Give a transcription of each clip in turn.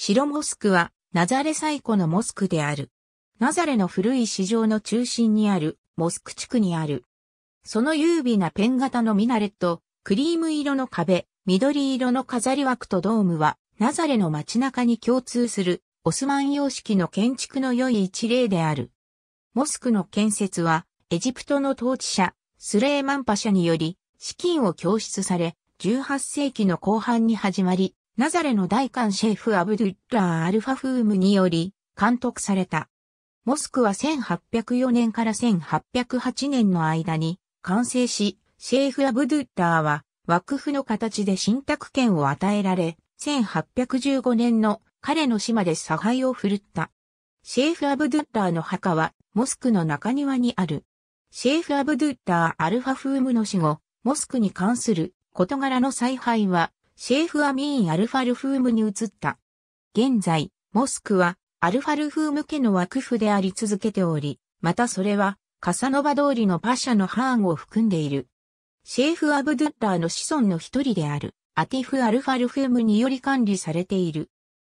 白モスクは、ナザレ最古のモスクである。ナザレの古い市場の中心にある、モスク地区にある。その優美なペン型のミナレット、クリーム色の壁、緑色の飾り枠とドームは、ナザレの街中に共通する、オスマン様式の建築の良い一例である。モスクの建設は、エジプトの統治者、スレーマンパシャにより、資金を供出され、18世紀の後半に始まり、ナザレの大官シェフ・アブドゥッラー・アルファフームにより監督された。モスクは1804年から1808年の間に完成し、シェフ・アブドゥッラーは枠府の形で信託権を与えられ、1815年の彼の死まで差配を振るった。シェフ・アブドゥッラーの墓はモスクの中庭にある。シェフ・アブドゥッラー・アルファフームの死後、モスクに関する事柄の采配はシェーフアミーン・アルファルフームに移った。現在、モスクは、アルファルフーム家の枠府であり続けており、またそれは、カサノバ通りのパシャのハーンを含んでいる。シェーフ・アブドゥッラーの子孫の一人である、アティフ・アルファルフームにより管理されている。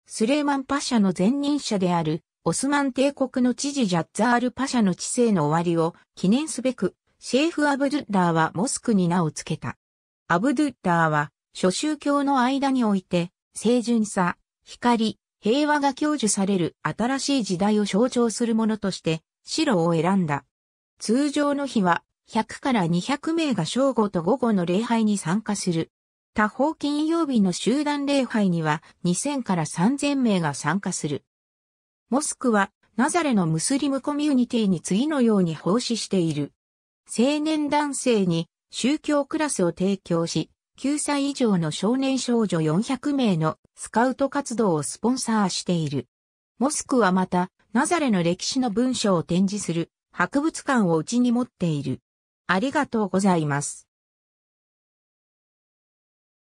スレーマン・パシャの前任者である、オスマン帝国の知事ジャッザール・パシャの治世の終わりを記念すべく、シェーフ・アブドゥッラーはモスクに名を付けた。アブドゥッラーは諸宗教の間において、清純さ、光、平和が享受される新しい時代を象徴するものとして、白を選んだ。通常の日は、100から200名が正午と午後の礼拝に参加する。他方金曜日の集団礼拝には2000から3000名が参加する。モスクはナザレのムスリムコミュニティに次のように奉仕している。青年男性に宗教クラスを提供し、9歳以上の少年少女400名のスカウト活動をスポンサーしている。モスクはまた、ナザレの歴史の文書を展示する博物館をうちに持っている。ありがとうございます。